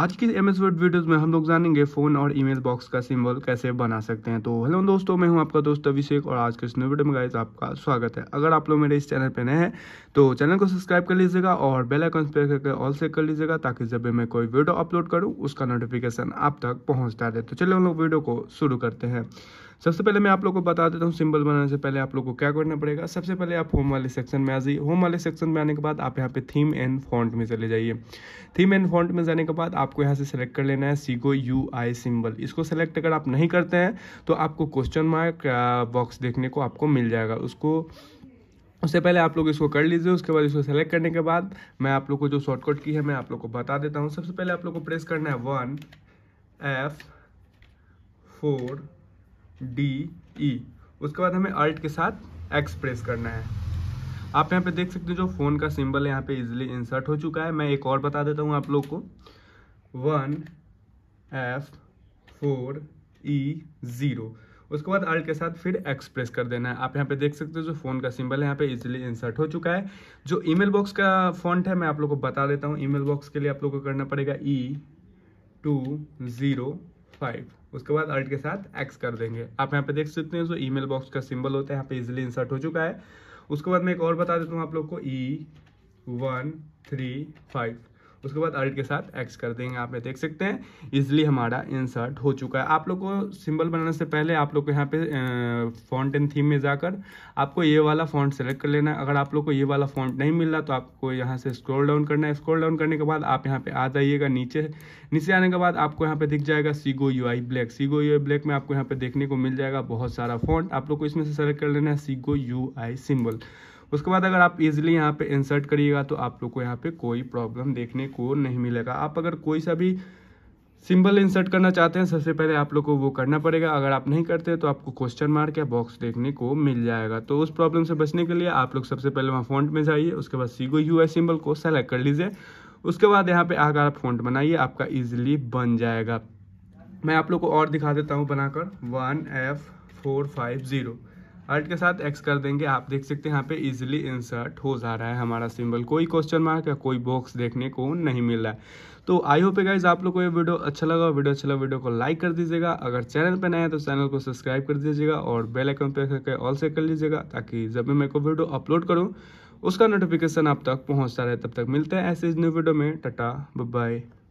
आज की M S word videos में हम लोग जानेंगे फ़ोन और ईमेल बॉक्स का सिंबल कैसे बना सकते हैं तो हेलो दोस्तों मैं हूं आपका दोस्त अभिषेक और आज के इस नए वीडियो में गाइज आपका स्वागत है अगर आप लोग मेरे इस चैनल पर नए हैं तो चैनल को सब्सक्राइब कर लीजिएगा और बेल आइकन प्रेस करके ऑल सेक कर लीजिएगा ताकि जब भी मैं कोई वीडियो अपलोड करूँ उसका नोटिफिकेशन आप तक पहुँचता रहे तो चलिए हम लोग वीडियो को शुरू करते हैं सबसे पहले मैं आप लोग को बता देता हूँ सिंबल बनाने से पहले आप लोग को क्या करना पड़ेगा सबसे पहले आप होम वाले सेक्शन में आ जाइए होम वाले सेक्शन में आने के बाद आप यहाँ पे थीम एंड फॉन्ट में चले जाइए थीम एंड फॉन्ट में जाने के बाद आपको यहाँ से सेलेक्ट कर लेना है सीगो यू आई सिम्बल इसको सेलेक्ट अगर आप नहीं करते हैं तो आपको क्वेश्चन मार्क बॉक्स देखने को आपको मिल जाएगा उसको उससे पहले आप लोग इसको कर लीजिए उसके बाद इसको सेलेक्ट करने के बाद मैं आप लोग को जो शॉर्टकट की है मैं आप लोग को बता देता हूँ सबसे पहले आप लोग को प्रेस करना है one F four D E e. उसके बाद हमें अल्ट के साथ एक्स प्रेस करना है आप यहाँ पे देख सकते हो जो फ़ोन का सिंबल है यहाँ पे इजिली इंसर्ट हो चुका है मैं एक और बता देता हूँ आप लोग को one F four E zero उसके बाद अल्ट के साथ फिर एक्सप्रेस कर देना है आप यहाँ पे देख सकते हो जो फ़ोन का सिंबल है यहाँ पे इजिली इंसर्ट हो चुका है जो ईमेल बॉक्स का फॉन्ट है मैं आप लोग को बता देता हूँ ईमेल बॉक्स के लिए आप लोग को करना पड़ेगा ई टू ज़ीरो फाइव उसके बाद अल्ट के साथ एक्स कर देंगे आप यहाँ पे देख सकते हैं जो ईमेल बॉक्स का सिंबल होता है यहाँ पे इजिली इंसर्ट हो चुका है उसके बाद मैं एक और बता देता हूँ आप लोग को ई वन थ्री फाइव उसके बाद अर्ट के साथ एक्स कर देंगे आप देख सकते हैं इजिली हमारा इंसर्ट हो चुका है आप लोग को सिंबल बनाने से पहले आप लोग को यहाँ पे फॉन्ट एंड थीम में जाकर आपको ये वाला फॉन्ट सेलेक्ट कर लेना है अगर आप लोग को ये वाला फॉन्ट नहीं मिल रहा तो आपको यहाँ से स्क्रोल डाउन करना है स्क्रोल डाउन करने के बाद आप यहाँ पे आ जाइएगा नीचे नीचे आने के बाद आपको यहाँ पे दिख जाएगा Segoe U I black Segoe U I black में आपको यहाँ पे देखने को मिल जाएगा बहुत सारा फॉन्ट आप लोग को इसमें से सेलेक्ट कर लेना है सीगो यू आई सिम्बल उसके बाद अगर आप इजिली यहाँ पे इंसर्ट करिएगा तो आप लोग को यहाँ पे कोई प्रॉब्लम देखने को नहीं मिलेगा आप अगर कोई सा भी सिंबल इंसर्ट करना चाहते हैं सबसे पहले आप लोग को वो करना पड़ेगा अगर आप नहीं करते तो आपको क्वेश्चन मार्क या बॉक्स देखने को मिल जाएगा तो उस प्रॉब्लम से बचने के लिए आप लोग सबसे पहले वहाँ फॉन्ट में जाइए उसके बाद सीगो यू सिंबल को सेलेक्ट कर लीजिए उसके बाद यहाँ पे आकर आप फॉन्ट बनाइए आपका इजिली बन जाएगा मैं आप लोग को और दिखा देता हूँ बनाकर one F four five zero alt के साथ एक्स कर देंगे आप देख सकते हैं यहाँ पे इजीली इंसर्ट हो जा रहा है हमारा सिंबल कोई क्वेश्चन मार्क या कोई बॉक्स देखने को नहीं मिल रहा है तो आई होप गाइज आप लोग को ये वीडियो अच्छा लगा वीडियो अच्छा लगा वीडियो को लाइक कर दीजिएगा अगर चैनल पर नए है तो चैनल को सब्सक्राइब कर दीजिएगा और बेल आइकन पे करके ऑल से कर लीजिएगा ताकि जब भी मैं को वीडियो अपलोड करूँ उसका नोटिफिकेशन आप तक पहुँचता रहे तब तक मिलते हैं ऐसे न्यू वीडियो में टाटा बाय